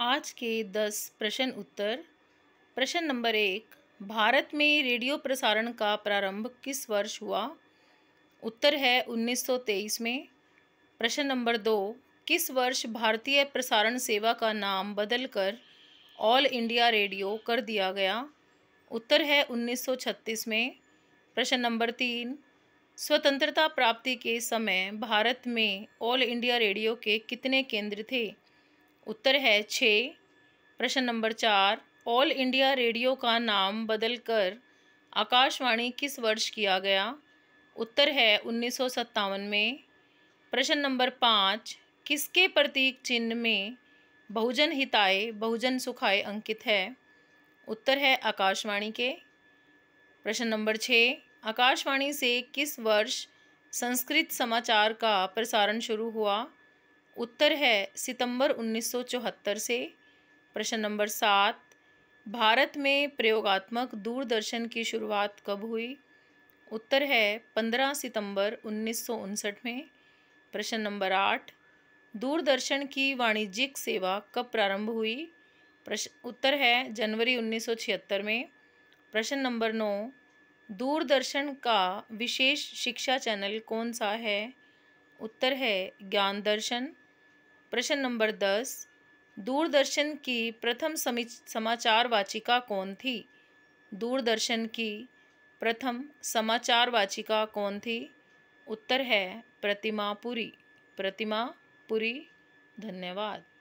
आज के दस प्रश्न उत्तर प्रश्न नंबर एक भारत में रेडियो प्रसारण का प्रारंभ किस वर्ष हुआ उत्तर है 1923 में प्रश्न नंबर दो किस वर्ष भारतीय प्रसारण सेवा का नाम बदलकर ऑल इंडिया रेडियो कर दिया गया उत्तर है 1936 में प्रश्न नंबर तीन स्वतंत्रता प्राप्ति के समय भारत में ऑल इंडिया रेडियो के कितने केंद्र थे उत्तर है छ प्रश्न नंबर चार ऑल इंडिया रेडियो का नाम बदलकर आकाशवाणी किस वर्ष किया गया उत्तर है उन्नीस में प्रश्न नंबर पाँच किसके प्रतीक चिन्ह में बहुजन हिताय बहुजन सुखाय अंकित है उत्तर है आकाशवाणी के प्रश्न नंबर छः आकाशवाणी से किस वर्ष संस्कृत समाचार का प्रसारण शुरू हुआ उत्तर है सितंबर 1974 से प्रश्न नंबर सात भारत में प्रयोगात्मक दूरदर्शन की शुरुआत कब हुई उत्तर है 15 सितंबर उन्नीस में प्रश्न नंबर आठ दूरदर्शन की वाणिज्यिक सेवा कब प्रारंभ हुई प्रश्न उत्तर है जनवरी 1976 में प्रश्न नंबर नौ दूरदर्शन का विशेष शिक्षा चैनल कौन सा है उत्तर है ज्ञान दर्शन प्रश्न नंबर दस दूरदर्शन की प्रथम समाचार वाचिका कौन थी दूरदर्शन की प्रथम समाचार वाचिका कौन थी उत्तर है प्रतिमा पुरी प्रतिमा पुरी धन्यवाद